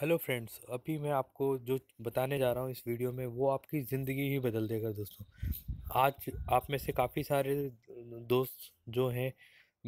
hello friends अभी मैं आपको जो बताने जा रहा हूँ इस वीडियो में वो आपकी ज़िंदगी ही बदल देगा दोस्तों आज आप में से काफ़ी सारे दोस्त जो हैं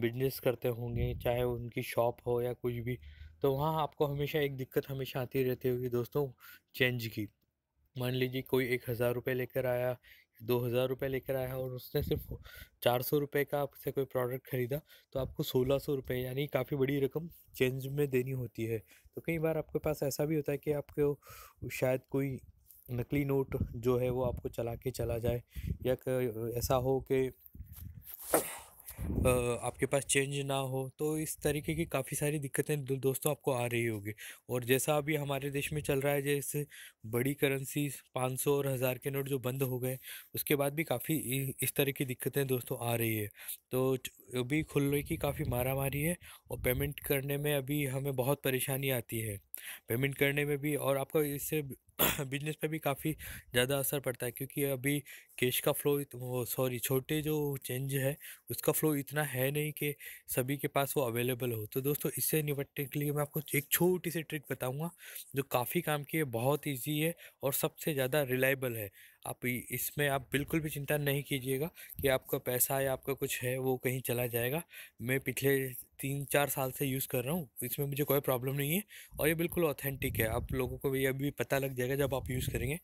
बिजनेस करते होंगे चाहे उनकी शॉप हो या कुछ भी तो वहाँ आपको हमेशा एक दिक्कत हमेशा आती रहती होगी दोस्तों चेंज की मान लीजिए कोई एक हज़ार रुपये लेकर आया दो हज़ार रुपये लेकर आया और उसने सिर्फ चार सौ रुपये का आपसे कोई प्रोडक्ट ख़रीदा तो आपको सोलह सौ रुपये यानी काफ़ी बड़ी रकम चेंज में देनी होती है तो कई बार आपके पास ऐसा भी होता है कि आपको शायद कोई नकली नोट जो है वो आपको चला के चला जाए या ऐसा हो कि आपके पास चेंज ना हो तो इस तरीके की काफ़ी सारी दिक्कतें दोस्तों आपको आ रही होगी और जैसा अभी हमारे देश में चल रहा है जैसे बड़ी करेंसी 500 और हज़ार के नोट जो बंद हो गए उसके बाद भी काफ़ी इस तरह की दिक्कतें दोस्तों आ रही है तो अभी खुलने की काफ़ी मारा मारी है और पेमेंट करने में अभी हमें बहुत परेशानी आती है पेमेंट करने में भी और आपका इससे बिजनेस पे भी काफ़ी ज़्यादा असर पड़ता है क्योंकि अभी कैश का फ्लो वो सॉरी छोटे जो चेंज है उसका फ्लो इतना है नहीं कि सभी के पास वो अवेलेबल हो तो दोस्तों इससे निपटने के लिए मैं आपको एक छोटी सी ट्रिक बताऊंगा जो काफ़ी काम की है बहुत ईजी है और सबसे ज़्यादा रिलायबल है आप इसमें आप बिल्कुल भी चिंता नहीं कीजिएगा कि आपका पैसा या आपका कुछ है वो कहीं चला जाएगा मैं पिछले तीन चार साल से यूज़ कर रहा हूँ इसमें मुझे कोई प्रॉब्लम नहीं है और ये बिल्कुल ऑथेंटिक है आप लोगों को भी अभी पता लग जाएगा जब आप यूज़ करेंगे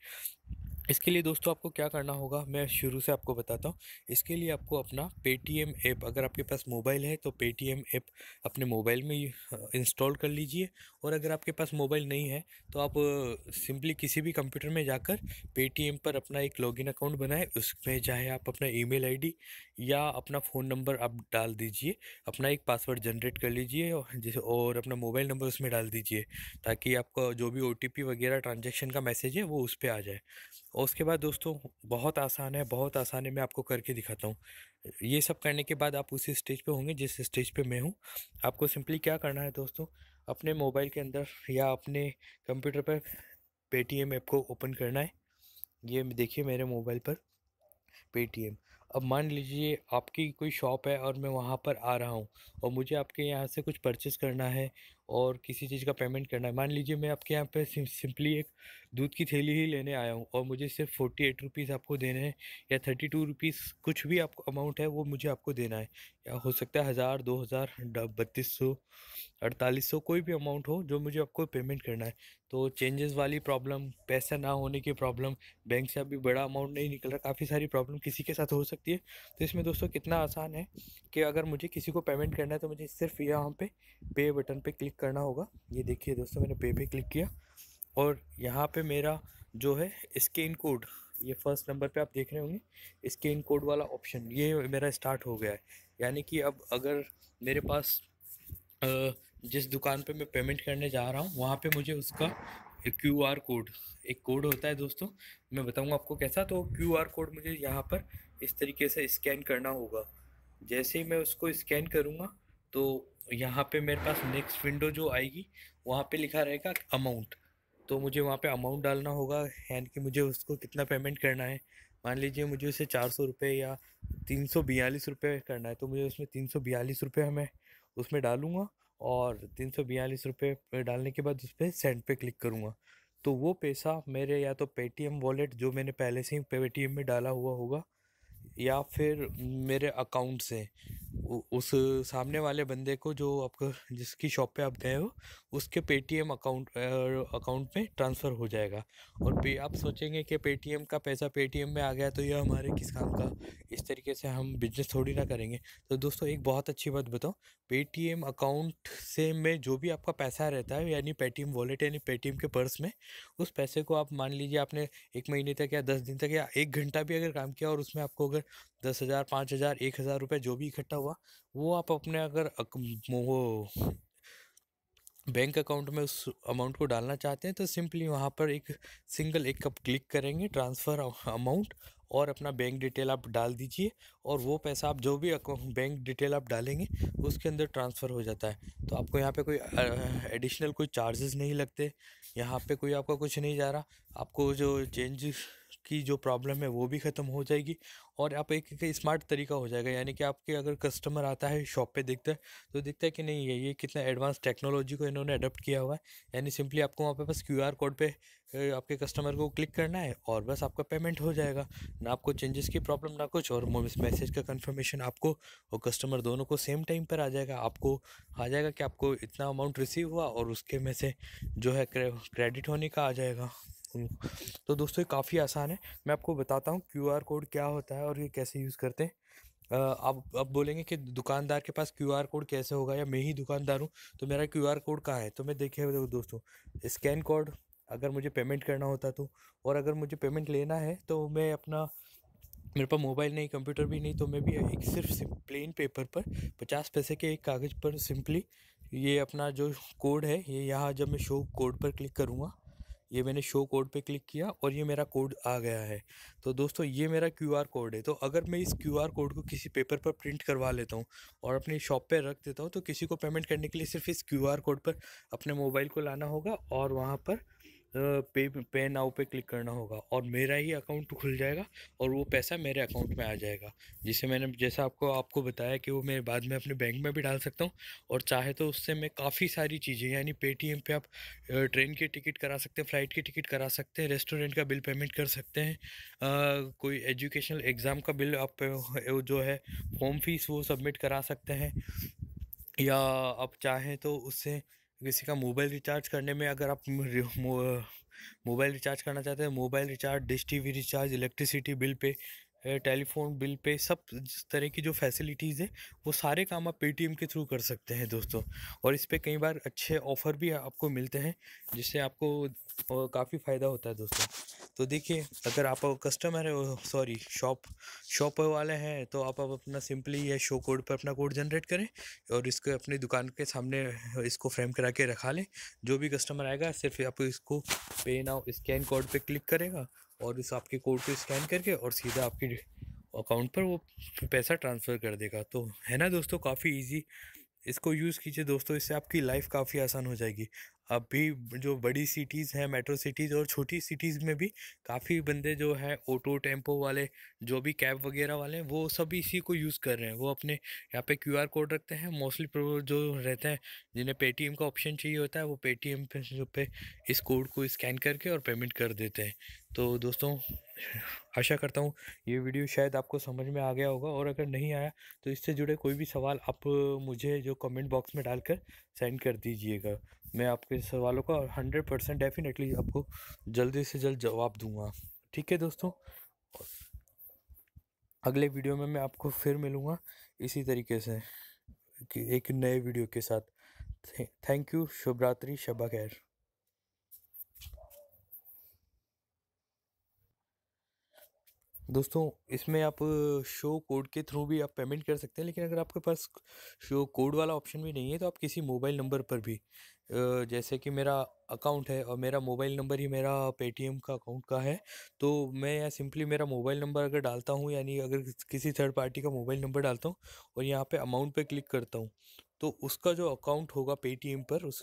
इसके लिए दोस्तों आपको क्या करना होगा मैं शुरू से आपको बताता हूँ इसके लिए आपको अपना पेटीएम ऐप अगर आपके पास मोबाइल है तो पेटीएम ऐप अपने मोबाइल में इंस्टॉल कर लीजिए और अगर आपके पास मोबाइल नहीं है तो आप सिंपली किसी भी कंप्यूटर में जाकर पेटीएम पर अपना एक लॉगिन अकाउंट बनाएं उसमें चाहे आप अपना ई मेल या अपना फ़ोन नंबर आप डाल दीजिए अपना एक पासवर्ड जनरेट कर लीजिए और जैसे और अपना मोबाइल नंबर उसमें डाल दीजिए ताकि आपका जो भी ओ वगैरह ट्रांजेक्शन का मैसेज है वो उस पर आ जाए और उसके बाद दोस्तों बहुत आसान है बहुत आसान है मैं आपको करके दिखाता हूँ ये सब करने के बाद आप उसी स्टेज पे होंगे जिस स्टेज पे मैं हूँ आपको सिंपली क्या करना है दोस्तों अपने मोबाइल के अंदर या अपने कंप्यूटर पर पेटीएम ऐप को ओपन करना है ये देखिए मेरे मोबाइल पर पेटीएम अब मान लीजिए आपकी कोई शॉप है और मैं वहाँ पर आ रहा हूँ और मुझे आपके यहाँ से कुछ परचेस करना है और किसी चीज़ का पेमेंट करना है मान लीजिए मैं आपके यहाँ पे सिंपली एक दूध की थैली ही लेने आया हूँ और मुझे सिर्फ फोर्टी एट रुपीज़ आपको देने हैं या थर्टी टू रुपीज़ कुछ भी आपको अमाउंट है वो मुझे आपको देना है या हो सकता है हज़ार दो हज़ार बत्तीस सौ अड़तालीस सौ कोई भी अमाउंट हो जो मुझे आपको पेमेंट करना है तो चेंजेस वाली प्रॉब्लम पैसा ना होने की प्रॉब्लम बैंक से अभी बड़ा अमाउंट नहीं निकल रहा काफ़ी सारी प्रॉब्लम किसी के साथ हो सकती है तो इसमें दोस्तों कितना आसान है कि अगर मुझे किसी को पेमेंट करना है तो मुझे सिर्फ यहाँ पे पे बटन पर क्लिक करना होगा ये देखिए दोस्तों मैंने पे पे क्लिक किया और यहाँ पे मेरा जो है स्कैन कोड ये फर्स्ट नंबर पे आप देख रहे होंगे स्कैन कोड वाला ऑप्शन ये मेरा स्टार्ट हो गया है यानी कि अब अगर मेरे पास जिस दुकान पे मैं पेमेंट करने जा रहा हूँ वहाँ पे मुझे उसका क्यू आर कोड एक कोड होता है दोस्तों मैं बताऊँगा आपको कैसा तो क्यू आर कोड मुझे यहाँ पर इस तरीके से स्कैन करना होगा जैसे ही मैं उसको स्कैन करूँगा तो यहाँ पे मेरे पास नेक्स्ट विंडो जो आएगी वहाँ पे लिखा रहेगा अमाउंट तो मुझे वहाँ पे अमाउंट डालना होगा यानी कि मुझे उसको कितना पेमेंट करना है मान लीजिए मुझे उसे चार सौ रुपये या तीन सौ बयालीस रुपये करना है तो मुझे उसमें तीन सौ बयालीस रुपये मैं उसमें डालूँगा और तीन सौ बयालीस रुपये डालने के बाद उस पर सेंड पे क्लिक करूँगा तो वो पैसा मेरे या तो पेटीएम वॉलेट जो मैंने पहले से ही पेटीएम में डाला हुआ होगा या फिर मेरे अकाउंट से उस सामने वाले बंदे को जो आपको जिसकी शॉप पे आप गए हो उसके पेटीएम अकाउंट अकाउंट में ट्रांसफ़र हो जाएगा और पे आप सोचेंगे कि पेटीएम का पैसा पेटीएम में आ गया तो यह हमारे किस काम का इस तरीके से हम बिजनेस थोड़ी ना करेंगे तो दोस्तों एक बहुत अच्छी बात बताऊँ पेटीएम अकाउंट से में जो भी आपका पैसा रहता है यानी पेटीएम वॉलेट यानी पेटीएम के पर्स में उस पैसे को आप मान लीजिए आपने एक महीने तक या दस दिन तक या एक घंटा भी अगर काम किया और उसमें आपको अगर दस हज़ार पाँच हज़ार एक हज़ार रुपये जो भी इकट्ठा हुआ वो आप अपने अगर वो बैंक अकाउंट में उस अमाउंट को डालना चाहते हैं तो सिंपली वहाँ पर एक सिंगल एक कप क्लिक करेंगे ट्रांसफ़र अमाउंट और अपना बैंक डिटेल आप डाल दीजिए और वो पैसा आप जो भी बैंक डिटेल आप डालेंगे उसके अंदर ट्रांसफ़र हो जाता है तो आपको यहाँ पे कोई एडिशनल कोई चार्जेस नहीं लगते यहाँ पे कोई आपका कुछ नहीं जा रहा आपको जो चेंज की जो प्रॉब्लम है वो भी ख़त्म हो जाएगी और आप एक, एक स्मार्ट तरीका हो जाएगा यानी कि आपके अगर कस्टमर आता है शॉप पे देखता है तो देखता है कि नहीं ये ये कितना एडवांस टेक्नोलॉजी को इन्होंने अडोप्ट किया हुआ है यानी सिंपली आपको वहाँ पे बस क्यू आर कोड पर आपके कस्टमर को क्लिक करना है और बस आपका पेमेंट हो जाएगा ना आपको चेंजेस की प्रॉब्लम ना कुछ और मैसेज का कन्फर्मेशन आपको और कस्टमर दोनों को सेम टाइम पर आ जाएगा आपको आ जाएगा कि आपको इतना अमाउंट रिसीव हुआ और उसके में से जो है क्रेडिट होने का आ जाएगा हूँ तो दोस्तों ये काफ़ी आसान है मैं आपको बताता हूँ क्यू कोड क्या होता है और ये कैसे यूज़ करते हैं आप अब बोलेंगे कि दुकानदार के पास क्यू आर कोड कैसे होगा या मैं ही दुकानदार हूँ तो मेरा क्यू आर कोड कहाँ है तो मैं देखे दोस्तों स्कैन कोड अगर मुझे पेमेंट करना होता तो और अगर मुझे पेमेंट लेना है तो मैं अपना मेरे पास मोबाइल नहीं कंप्यूटर भी नहीं तो मैं भी एक सिर्फ प्लेन पेपर पर पचास पैसे के एक कागज़ पर सिंपली ये अपना जो कोड है ये यहाँ जब मैं शो कोड पर क्लिक करूँगा ये मैंने शो कोड पे क्लिक किया और ये मेरा कोड आ गया है तो दोस्तों ये मेरा क्यू आर कोड है तो अगर मैं इस क्यू आर कोड को किसी पेपर पर प्रिंट करवा लेता हूँ और अपनी शॉप पे रख देता हूँ तो किसी को पेमेंट करने के लिए सिर्फ इस क्यू आर कोड पर अपने मोबाइल को लाना होगा और वहाँ पर पे पे नाउ पे क्लिक करना होगा और मेरा ही अकाउंट खुल जाएगा और वो पैसा मेरे अकाउंट में आ जाएगा जिसे मैंने जैसा आपको आपको बताया कि वो मैं बाद में अपने बैंक में भी डाल सकता हूँ और चाहे तो उससे मैं काफ़ी सारी चीज़ें यानी पेटीएम पे आप ट्रेन की टिकट करा सकते हैं फ़्लाइट की टिकट करा सकते हैं रेस्टोरेंट का बिल पेमेंट कर सकते हैं आ, कोई एजुकेशनल एग्ज़ाम का बिल आप जो है फॉर्म फीस वो सबमिट करा सकते हैं या आप चाहें तो उससे किसी का मोबाइल रिचार्ज करने में अगर आप मोबाइल रिचार्ज करना चाहते हैं mobile recharge dish T V recharge electricity bill pay telephone bill pay सब जिस तरह की जो फैसिलिटीज़ है वो सारे काम आप पेटीएम के थ्रू कर सकते हैं दोस्तों और इस पर कई बार अच्छे ऑफ़र भी आपको मिलते हैं जिससे आपको काफ़ी फ़ायदा होता है दोस्तों तो देखिए अगर आप कस्टमर है सॉरी शॉप शॉप वाले हैं तो आप अपना सिंपली यह शो कोड पर अपना कोड जनरेट करें और इसको अपनी दुकान के सामने इसको फ्रेम करा के रखा लें जो भी कस्टमर आएगा सिर्फ आप इसको पे नाउ स्कैन कोड पर क्लिक करेगा और इस आपके कोड को स्कैन करके और सीधा आपके अकाउंट पर वो पैसा ट्रांसफ़र कर देगा तो है ना दोस्तों काफ़ी ईजी इसको यूज़ कीजिए दोस्तों इससे आपकी लाइफ काफ़ी आसान हो जाएगी अब भी जो बड़ी सिटीज़ हैं मेट्रो सिटीज़ और छोटी सिटीज़ में भी काफ़ी बंदे जो है ऑटो टेम्पो वाले जो भी कैब वगैरह वाले हैं वो सब इसी को यूज़ कर रहे हैं वो अपने यहाँ पे क्यूआर कोड रखते हैं मोस्टली जो रहते हैं जिन्हें पेटीएम का ऑप्शन चाहिए होता है वो पेटीएम पे जो पे इस कोड को स्कैन करके और पेमेंट कर देते हैं तो दोस्तों आशा करता हूँ ये वीडियो शायद आपको समझ में आ गया होगा और अगर नहीं आया तो इससे जुड़े कोई भी सवाल आप मुझे जो कमेंट बॉक्स में डालकर सेंड कर दीजिएगा मैं आपके सवालों का हंड्रेड परसेंट डेफिनेटली आपको जल्दी से जल्द जवाब दूंगा ठीक है दोस्तों अगले वीडियो में मैं आपको फिर मिलूँगा इसी तरीके से एक नए वीडियो के साथ थैंक यू शुभ रात्रि शबा खैर दोस्तों इसमें आप शो कोड के थ्रू भी आप पेमेंट कर सकते हैं लेकिन अगर आपके पास शो कोड वाला ऑप्शन भी नहीं है तो आप किसी मोबाइल नंबर पर भी जैसे कि मेरा अकाउंट है और मेरा मोबाइल नंबर ही मेरा पेटीएम का अकाउंट का है तो मैं यहाँ सिंपली मेरा मोबाइल नंबर अगर डालता हूँ यानी अगर किसी थर्ड पार्टी का मोबाइल नंबर डालता हूँ और यहाँ पर अमाउंट पर क्लिक करता हूँ तो उसका जो अकाउंट होगा पेटीएम पर उस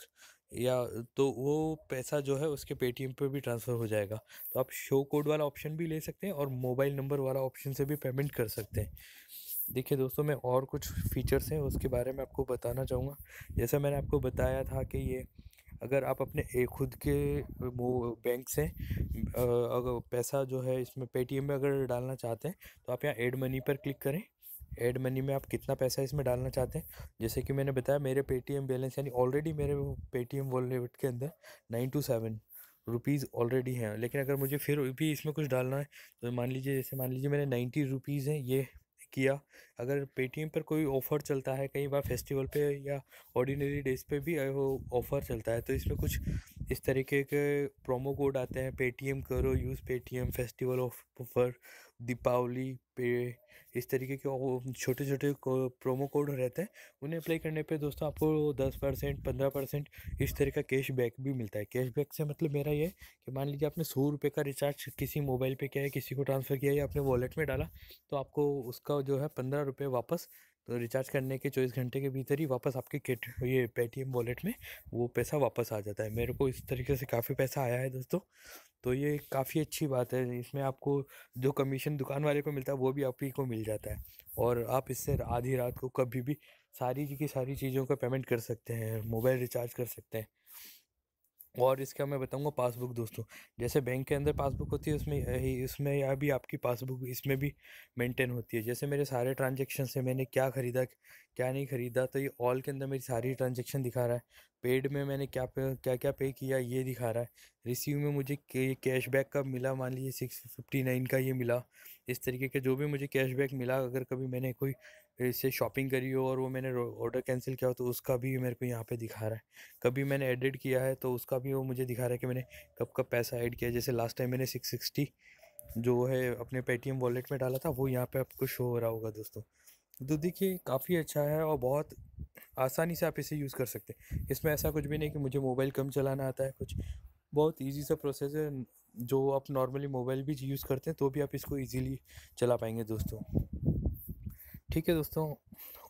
या तो वो पैसा जो है उसके पेटीएम पे भी ट्रांसफ़र हो जाएगा तो आप शो कोड वाला ऑप्शन भी ले सकते हैं और मोबाइल नंबर वाला ऑप्शन से भी पेमेंट कर सकते हैं देखिए दोस्तों मैं और कुछ फीचर्स हैं उसके बारे में आपको बताना चाहूँगा जैसा मैंने आपको बताया था कि ये अगर आप अपने खुद के बैंक से अगर पैसा जो है इसमें पेटीएम में अगर डालना चाहते हैं तो आप यहाँ एड मनी पर क्लिक करें एड मनी में आप कितना पैसा इसमें डालना चाहते हैं जैसे कि मैंने बताया मेरे पेटीएम बैलेंस यानी ऑलरेडी मेरे पेटीएम वॉलेट के अंदर nine two seven rupees already हैं लेकिन अगर मुझे फिर भी इसमें कुछ डालना है तो मान लीजिए जैसे मान लीजिए मैंने नाइन्टी रुपीज़ हैं ये किया अगर पेटीएम पर कोई ऑफ़र चलता है कई बार फेस्टिवल पे या ऑर्डिनरी डेज पे भी वो ऑफ़र चलता है तो इसमें कुछ इस तरीके के प्रोमो कोड आते हैं पेटीएम करो use Paytm festival offer Deepawali पे इस तरीके के छोटे छोटे प्रोमो कोड रहते हैं उन्हें अप्लाई करने पे दोस्तों आपको दस परसेंट पंद्रह परसेंट इस तरह का कैश बैक भी मिलता है कैश बैक से मतलब मेरा ये कि मान लीजिए आपने सौ रुपये का रिचार्ज किसी मोबाइल पे किया है किसी को ट्रांसफ़र किया या आपने वॉलेट में डाला तो आपको उसका जो है पंद्रह रुपये वापस तो रिचार्ज करने के चौबीस घंटे के भीतर ही वापस आपके केट ये पेटीएम वॉलेट में वो पैसा वापस आ जाता है मेरे को इस तरीके से काफ़ी पैसा आया है दोस्तों तो ये काफ़ी अच्छी बात है इसमें आपको जो कमीशन दुकान वाले को मिलता है वो भी आप ही को मिल जाता है और आप इससे आधी रात को कभी भी सारी की सारी चीज़ों का पेमेंट कर सकते हैं मोबाइल रिचार्ज कर सकते हैं और इसका मैं बताऊंगा पासबुक दोस्तों जैसे बैंक के अंदर पासबुक होती है उसमें इसमें या भी आपकी पासबुक इसमें भी मेंटेन होती है जैसे मेरे सारे ट्रांजेक्शन से मैंने क्या ख़रीदा क्या नहीं ख़रीदा तो ये ऑल के अंदर मेरी सारी ट्रांजेक्शन दिखा रहा है पेड में मैंने क्या पे क्या क्या पे किया ये दिखा रहा है रिसीव में मुझे कैशबैक कब मिला मान लीजिए सिक्स फिफ्टी नाइन का ये मिला इस तरीके के जो भी मुझे कैशबैक मिला अगर कभी मैंने कोई इससे शॉपिंग करी हो और वो मैंने ऑर्डर कैंसिल किया हो तो उसका भी मेरे को यहाँ पे दिखा रहा है कभी मैंने एडिट किया है तो उसका भी वो मुझे दिखा रहा है कि मैंने कब कब पैसा ऐड किया जैसे लास्ट टाइम मैंने सिक्स सिक्सटी जो है अपने पेटीएम वॉलेट में डाला था वो यहाँ पर आपको शो हो रहा होगा दोस्तों तो देखिए काफ़ी अच्छा है और बहुत आसानी से आप इसे यूज़ कर सकते हैं इसमें ऐसा कुछ भी नहीं कि मुझे मोबाइल कम चलाना आता है कुछ बहुत इजी सा प्रोसेस है जो आप नॉर्मली मोबाइल भी यूज़ करते हैं तो भी आप इसको इजीली चला पाएंगे दोस्तों ठीक है दोस्तों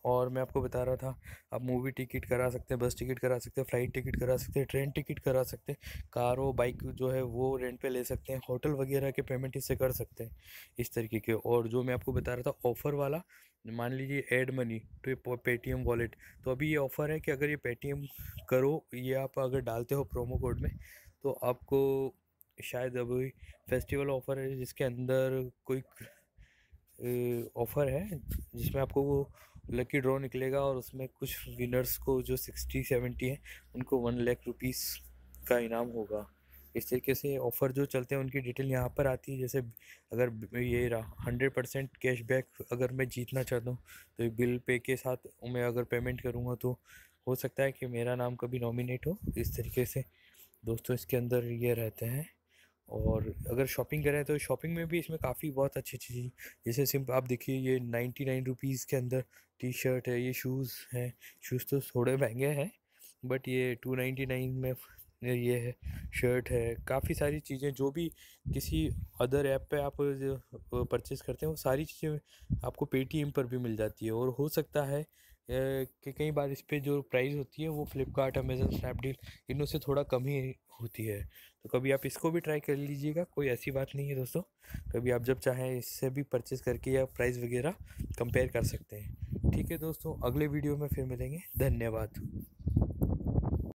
और मैं आपको बता रहा था आप मूवी टिकट करा सकते हैं बस टिकट करा सकते हैं फ़्लाइट टिकट करा सकते हैं ट्रेन टिकट करा सकते हैं कार वो बाइक जो है वो रेंट पे ले सकते हैं होटल वगैरह के पेमेंट इससे कर सकते हैं इस तरीके के और जो मैं आपको बता रहा था ऑफ़र वाला मान लीजिए add money to Paytm wallet तो अभी ये ऑफ़र है कि अगर ये पेटीएम करो ये आप अगर डालते हो प्रोमो कोड में तो आपको शायद अभी फेस्टिवल ऑफ़र है जिसके अंदर कोई ऑफ़र है जिसमें आपको वो लकी ड्रॉ निकलेगा और उसमें कुछ विनर्स को जो सिक्सटी सेवेंटी हैं उनको वन लाख रुपीस का इनाम होगा इस तरीके से ऑफ़र जो चलते हैं उनकी डिटेल यहाँ पर आती है जैसे अगर ये रहा हंड्रेड परसेंट कैश अगर मैं जीतना चाहता हूँ तो बिल पे के साथ मैं अगर पेमेंट करूँगा तो हो सकता है कि मेरा नाम कभी नॉमिनेट हो इस तरीके से दोस्तों इसके अंदर ये रहते हैं और अगर शॉपिंग करें तो शॉपिंग में भी इसमें काफ़ी बहुत अच्छी अच्छी चीज़ जैसे सिंपल आप देखिए ये नाइन्टी नाइन रुपीज़ के अंदर टी शर्ट है ये शूज़ हैं शूज़ तो थोड़े महंगे हैं बट ये टू नाइन्टी नाइन में ये है शर्ट है काफ़ी सारी चीज़ें जो भी किसी अदर ऐप पे आप परचेज़ करते हैं वो सारी चीज़ें आपको पेटीएम पर भी मिल जाती है और हो सकता है कि कई बार इस पर जो प्राइस होती है वो फ्लिपकार्ट अमेज़न स्नैपडील इनों से थोड़ा कम ही होती है तो कभी आप इसको भी ट्राई कर लीजिएगा कोई ऐसी बात नहीं है दोस्तों कभी आप जब चाहें इससे भी परचेज़ करके या प्राइस वगैरह कंपेयर कर सकते हैं ठीक है दोस्तों अगले वीडियो में फिर मिलेंगे धन्यवाद